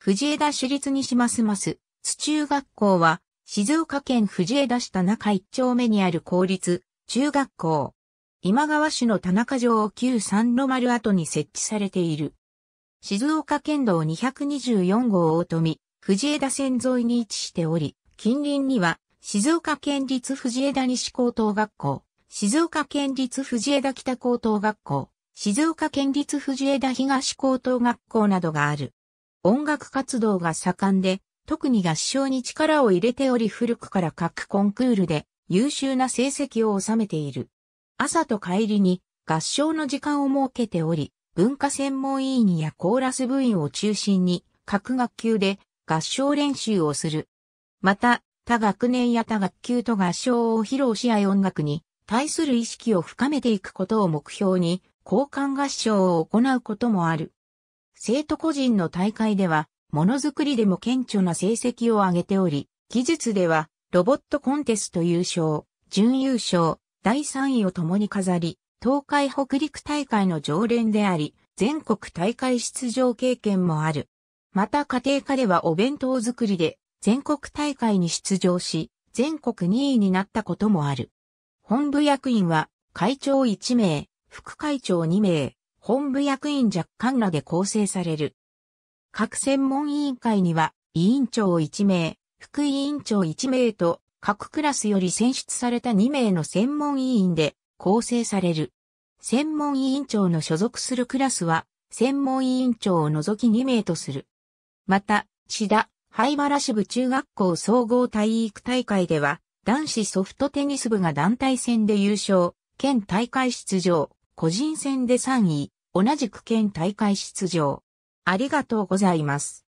藤枝市立西ますます津中学校は、静岡県藤枝市田中一丁目にある公立中学校。今川市の田中城旧三の丸跡に設置されている。静岡県道224号大富、藤枝線沿いに位置しており、近隣には静岡県立藤枝西高等学校、静岡県立藤枝北高等学校、静岡県立藤枝東高等学校などがある。音楽活動が盛んで、特に合唱に力を入れており古くから各コンクールで優秀な成績を収めている。朝と帰りに合唱の時間を設けており、文化専門委員やコーラス部員を中心に各学級で合唱練習をする。また、他学年や他学級と合唱を披露し合い音楽に対する意識を深めていくことを目標に、交換合唱を行うこともある。生徒個人の大会では、ものづくりでも顕著な成績を上げており、技術では、ロボットコンテスト優勝、準優勝、第3位を共に飾り、東海北陸大会の常連であり、全国大会出場経験もある。また家庭科ではお弁当作りで全国大会に出場し、全国2位になったこともある。本部役員は会長1名、副会長2名、本部役員若干らで構成される。各専門委員会には、委員長1名、副委員長1名と、各クラスより選出された2名の専門委員で構成される。専門委員長の所属するクラスは、専門委員長を除き2名とする。また、千田、灰原支部中学校総合体育大会では、男子ソフトテニス部が団体戦で優勝、県大会出場、個人戦で3位、同じく県大会出場。ありがとうございます。